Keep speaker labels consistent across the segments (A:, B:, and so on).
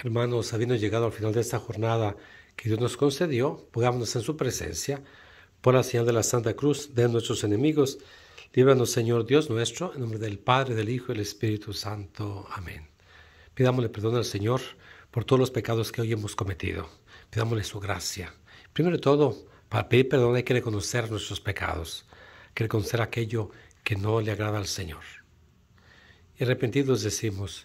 A: Hermanos, habiendo llegado al final de esta jornada que Dios nos concedió, pongámonos en su presencia por la señal de la Santa Cruz de nuestros enemigos. Líbranos, Señor Dios nuestro, en nombre del Padre, del Hijo y del Espíritu Santo. Amén. Pidámosle perdón al Señor por todos los pecados que hoy hemos cometido. Pidámosle su gracia. Primero de todo, para pedir perdón hay que reconocer nuestros pecados, hay que reconocer aquello que no le agrada al Señor. Y arrepentidos decimos,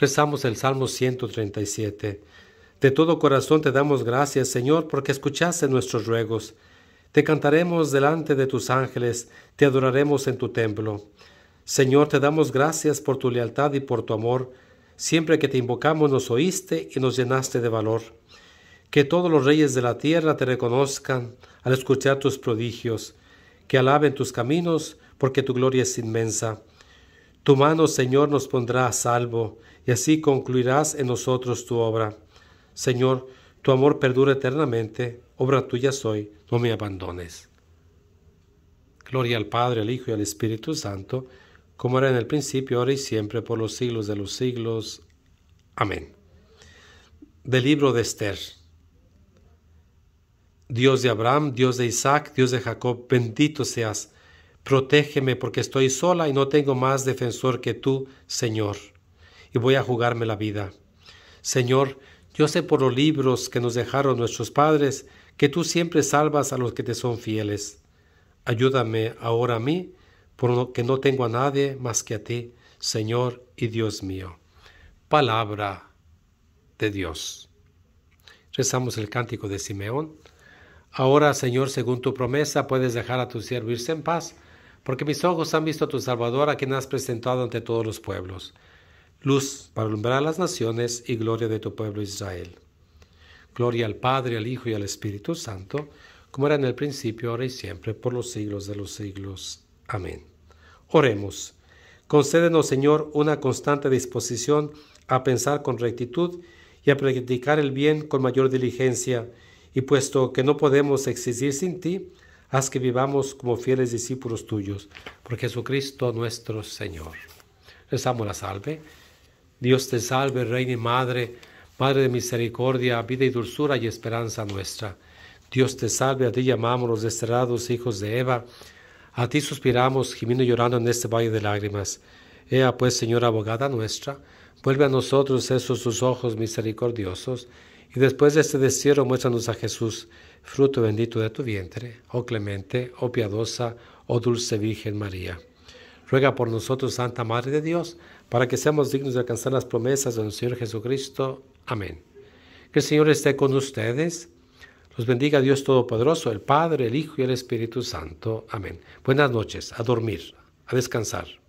A: Rezamos el Salmo 137. De todo corazón te damos gracias, Señor, porque escuchaste nuestros ruegos. Te cantaremos delante de tus ángeles, te adoraremos en tu templo. Señor, te damos gracias por tu lealtad y por tu amor. Siempre que te invocamos nos oíste y nos llenaste de valor. Que todos los reyes de la tierra te reconozcan al escuchar tus prodigios, que alaben tus caminos, porque tu gloria es inmensa. Tu mano, Señor, nos pondrá a salvo, y así concluirás en nosotros tu obra. Señor, tu amor perdura eternamente, obra tuya soy, no me abandones. Gloria al Padre, al Hijo y al Espíritu Santo, como era en el principio, ahora y siempre, por los siglos de los siglos. Amén. Del libro de Esther. Dios de Abraham, Dios de Isaac, Dios de Jacob, bendito seas Protégeme porque estoy sola y no tengo más defensor que tú, Señor. Y voy a jugarme la vida. Señor, yo sé por los libros que nos dejaron nuestros padres que tú siempre salvas a los que te son fieles. Ayúdame ahora a mí, por que no tengo a nadie más que a ti, Señor y Dios mío. Palabra de Dios. Rezamos el cántico de Simeón. Ahora, Señor, según tu promesa, puedes dejar a tu siervo irse en paz porque mis ojos han visto a tu Salvador, a quien has presentado ante todos los pueblos, luz para alumbrar las naciones y gloria de tu pueblo Israel. Gloria al Padre, al Hijo y al Espíritu Santo, como era en el principio, ahora y siempre, por los siglos de los siglos. Amén. Oremos. Concédenos, Señor, una constante disposición a pensar con rectitud y a predicar el bien con mayor diligencia, y puesto que no podemos existir sin ti, Haz que vivamos como fieles discípulos tuyos, por Jesucristo nuestro Señor. Rezamos la salve. Dios te salve, Reina y Madre, Madre de misericordia, vida y dulzura y esperanza nuestra. Dios te salve, a ti llamamos los desterrados hijos de Eva, a ti suspiramos, gimiendo y llorando en este valle de lágrimas. Ea pues, Señora abogada nuestra, vuelve a nosotros esos tus ojos misericordiosos y después de este destierro, muéstranos a Jesús, fruto bendito de tu vientre, oh clemente, oh piadosa, oh dulce Virgen María. Ruega por nosotros, Santa Madre de Dios, para que seamos dignos de alcanzar las promesas del Señor Jesucristo. Amén. Que el Señor esté con ustedes. Los bendiga Dios Todopoderoso, el Padre, el Hijo y el Espíritu Santo. Amén. Buenas noches, a dormir, a descansar.